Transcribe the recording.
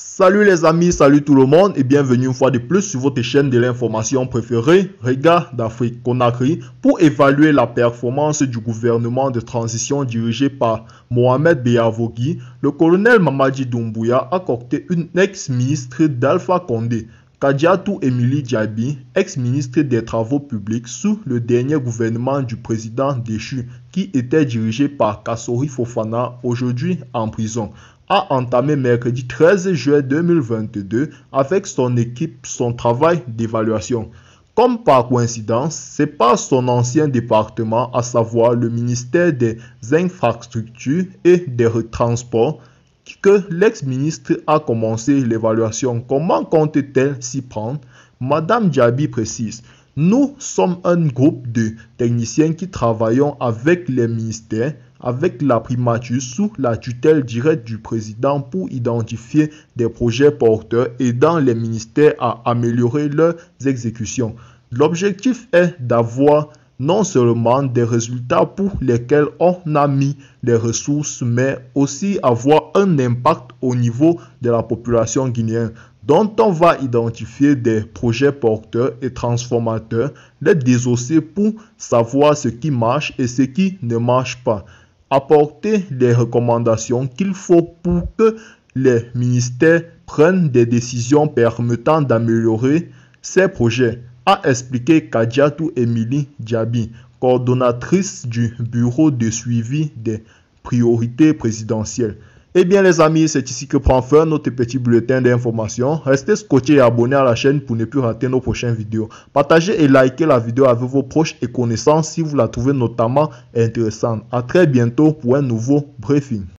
Salut les amis, salut tout le monde et bienvenue une fois de plus sur votre chaîne de l'information préférée, Regard d'Afrique Conakry, pour évaluer la performance du gouvernement de transition dirigé par Mohamed Beyavogui. Le colonel Mamadi Doumbouya a cocté une ex-ministre d'Alpha Condé, Kadiatou Emily Djabi, ex-ministre des Travaux publics sous le dernier gouvernement du président déchu qui était dirigé par Kassori Fofana, aujourd'hui en prison a entamé mercredi 13 juin 2022 avec son équipe son travail d'évaluation. Comme par coïncidence, c'est par son ancien département, à savoir le ministère des Infrastructures et des Transports, que l'ex-ministre a commencé l'évaluation. Comment compte-t-elle s'y prendre Madame Djabi précise nous sommes un groupe de techniciens qui travaillons avec les ministères, avec la primature sous la tutelle directe du président pour identifier des projets porteurs aidant les ministères à améliorer leurs exécutions. L'objectif est d'avoir non seulement des résultats pour lesquels on a mis les ressources, mais aussi avoir un impact au niveau de la population guinéenne dont on va identifier des projets porteurs et transformateurs, les désosser pour savoir ce qui marche et ce qui ne marche pas. Apporter les recommandations qu'il faut pour que les ministères prennent des décisions permettant d'améliorer ces projets, a expliqué Kadiatou Emily Diaby, coordonnatrice du Bureau de suivi des priorités présidentielles. Eh bien les amis, c'est ici que prend fin notre petit bulletin d'information. Restez scotchés et abonnés à la chaîne pour ne plus rater nos prochaines vidéos. Partagez et likez la vidéo avec vos proches et connaissances si vous la trouvez notamment intéressante. A très bientôt pour un nouveau briefing.